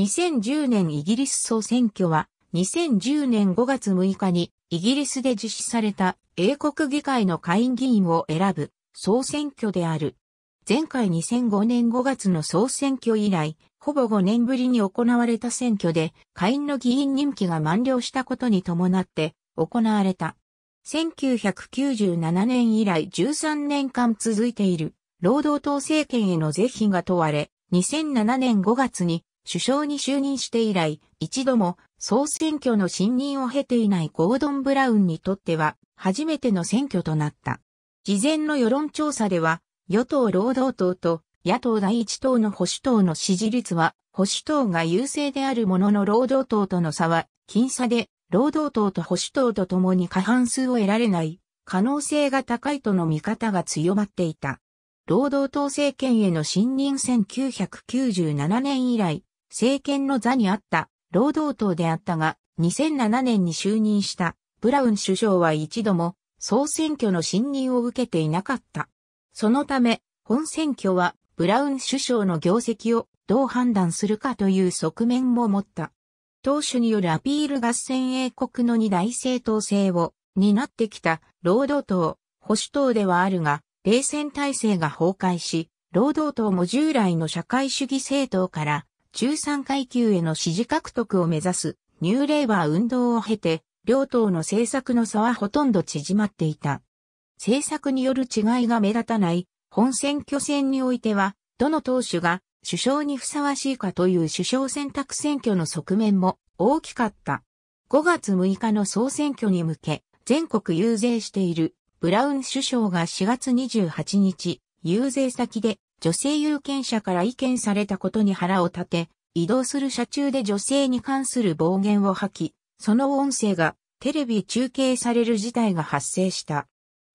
2010年イギリス総選挙は、2010年5月6日にイギリスで実施された英国議会の下院議員を選ぶ総選挙である。前回2005年5月の総選挙以来、ほぼ5年ぶりに行われた選挙で、下院の議員任期が満了したことに伴って行われた。1997年以来13年間続いている労働党政権への是非が問われ、2007年5月に首相に就任して以来、一度も総選挙の信任を経ていないゴードン・ブラウンにとっては、初めての選挙となった。事前の世論調査では、与党労働党と野党第一党の保守党の支持率は、保守党が優勢であるものの労働党との差は、僅差で、労働党と保守党と共に過半数を得られない可能性が高いとの見方が強まっていた。労働党政権への信任1997年以来、政権の座にあった労働党であったが、2007年に就任したブラウン首相は一度も総選挙の信任を受けていなかった。そのため、本選挙はブラウン首相の業績をどう判断するかという側面も持った。党首によるアピール合戦英国の二大政党制を担ってきた労働党、保守党ではあるが、冷戦体制が崩壊し、労働党も従来の社会主義政党から中産階級への支持獲得を目指すニューレーバー運動を経て、両党の政策の差はほとんど縮まっていた。政策による違いが目立たない本選挙戦においては、どの党首が首相にふさわしいかという首相選択選挙の側面も大きかった。5月6日の総選挙に向け、全国遊説しているブラウン首相が4月28日、遊説先で女性有権者から意見されたことに腹を立て、移動する車中で女性に関する暴言を吐き、その音声がテレビ中継される事態が発生した。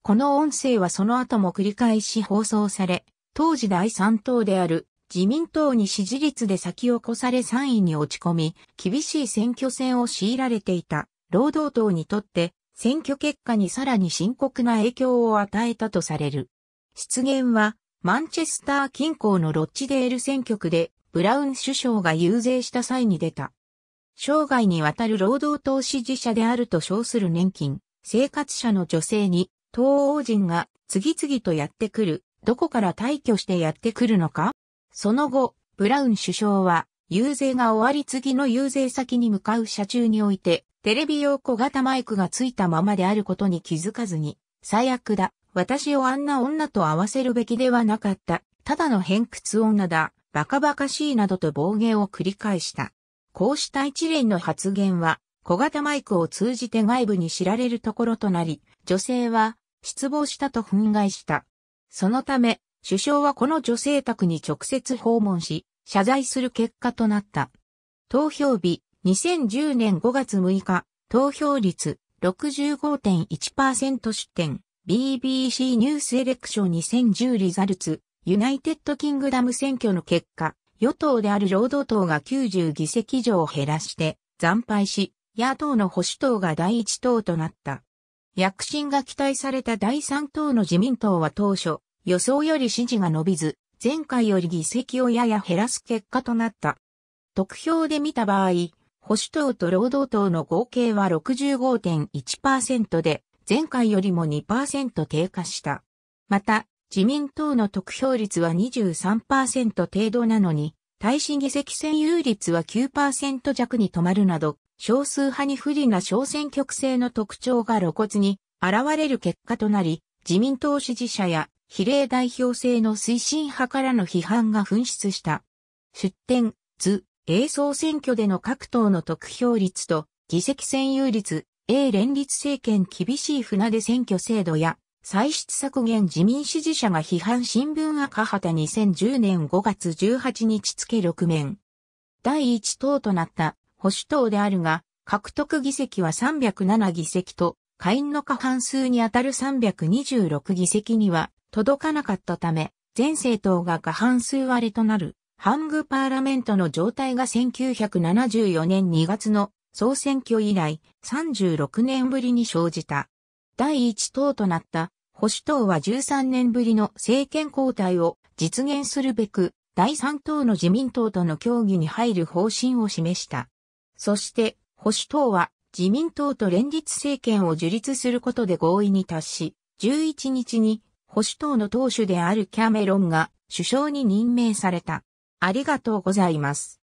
この音声はその後も繰り返し放送され、当時第3党である自民党に支持率で先を越され3位に落ち込み、厳しい選挙戦を強いられていた労働党にとって選挙結果にさらに深刻な影響を与えたとされる。失言はマンチェスター近郊のロッチデール選挙区でブラウン首相が遊説した際に出た。生涯にわたる労働党支持者であると称する年金、生活者の女性に、東欧人が次々とやってくる、どこから退去してやってくるのかその後、ブラウン首相は、遊説が終わり次の遊説先に向かう車中において、テレビ用小型マイクがついたままであることに気づかずに、最悪だ、私をあんな女と合わせるべきではなかった。ただの偏屈女だ。バカバカしいなどと暴言を繰り返した。こうした一連の発言は、小型マイクを通じて外部に知られるところとなり、女性は失望したと憤慨した。そのため、首相はこの女性宅に直接訪問し、謝罪する結果となった。投票日、2010年5月6日、投票率65.1%出展。BBC ニュースエレクション2010リザルツ、ユナイテッドキングダム選挙の結果、与党である労働党が90議席以上を減らして惨敗し、野党の保守党が第一党となった。躍進が期待された第三党の自民党は当初、予想より支持が伸びず、前回より議席をやや減らす結果となった。得票で見た場合、保守党と労働党の合計は65.1%で、前回よりも2%低下した。また、自民党の得票率は23%程度なのに、対市議席占有率は9%弱に止まるなど、少数派に不利な小選挙区制の特徴が露骨に現れる結果となり、自民党支持者や比例代表制の推進派からの批判が噴出した。出典、図、映像選挙での各党の得票率と議席占有率、英連立政権厳しい船出選挙制度や、歳出削減自民支持者が批判新聞赤旗2010年5月18日付6面。第1党となった保守党であるが、獲得議席は307議席と、下院の過半数にあたる326議席には届かなかったため、全政党が過半数割れとなる、ハングパーラメントの状態が1974年2月の総選挙以来36年ぶりに生じた。第一党となった保守党は13年ぶりの政権交代を実現するべく、第三党の自民党との協議に入る方針を示した。そして、保守党は自民党と連立政権を樹立することで合意に達し、11日に保守党の党首であるキャメロンが首相に任命された。ありがとうございます。